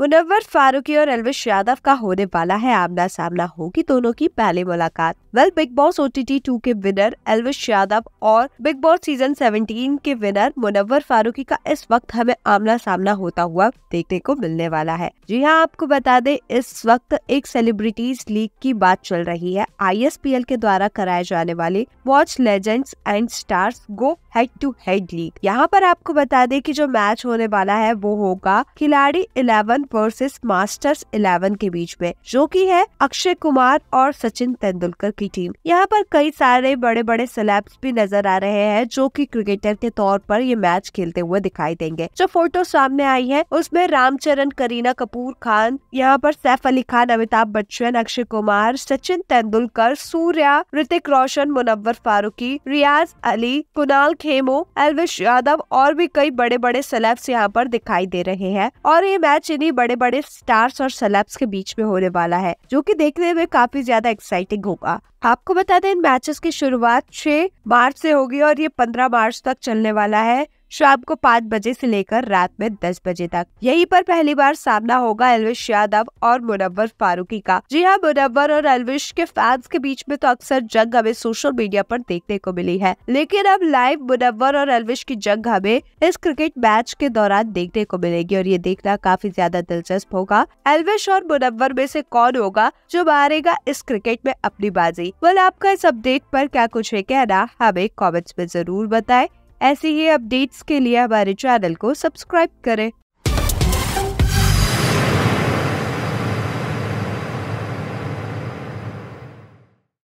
मुनवर फारूकी और एलविश यादव का होने वाला है आमना सामना होगी दोनों की पहली मुलाकात well Bigg Boss O T T two के विनर एलविश यादव और बिग बॉस सीजन 17 के विनर मुनवर फारूकी का इस वक्त हमें आमना सामना होता हुआ देखने को मिलने वाला है जी हाँ आपको बता दें इस वक्त एक सेलिब्रिटीज लीग की बात चल रही है आई के द्वारा कराए जाने वाले watch legends and stars go head to head league यहाँ पर आपको बता दें कि जो मैच होने वाला है वो होगा खिलाड़ी इलेवन वर्सेस मास्टर्स इलेवन के बीच में जो कि है अक्षय कुमार और सचिन तेंदुलकर की टीम यहाँ पर कई सारे बड़े बड़े सेलेब्स भी नजर आ रहे हैं जो कि क्रिकेटर के तौर पर ये मैच खेलते हुए दिखाई देंगे जो फोटो सामने आई है उसमें रामचरण करीना कपूर खान यहाँ पर सैफ अली खान अमिताभ बच्चन अक्षय कुमार सचिन तेंदुलकर सूर्या ऋतिक रोशन मुनव्वर फारूकी रियाज अली कुनाल खेमू एलविश यादव और भी कई बड़े बड़े सेलेब्स यहाँ पर दिखाई दे रहे हैं और ये मैच इन्हीं बड़े बड़े स्टार्स और सेलेब्स के बीच में होने वाला है जो की देखने में काफी ज्यादा एक्साइटिंग होगा आपको बता दें इन मैचेस की शुरुआत 6 मार्च से होगी और ये 15 मार्च तक चलने वाला है शाम को पाँच बजे से लेकर रात में दस बजे तक यहीं पर पहली बार सामना होगा एलविश यादव और मुनव्वर फारूकी का जी हाँ मुनव्वर और एलविश के फैंस के बीच में तो अक्सर जंग हमें सोशल मीडिया पर देखने को मिली है लेकिन अब लाइव मुनव्वर और एलविश की जंग हमें इस क्रिकेट मैच के दौरान देखने को मिलेगी और ये देखना काफी ज्यादा दिलचस्प होगा एलविश और मुनव्वर में से कौन होगा जो मारेगा इस क्रिकेट में अपनी बाजी वेल आपका इस अपडेट पर क्या कुछ है कहना हमें कॉमेंट्स में जरूर बताएं ऐसी ही अपडेट्स के लिए हमारे चैनल को सब्सक्राइब करें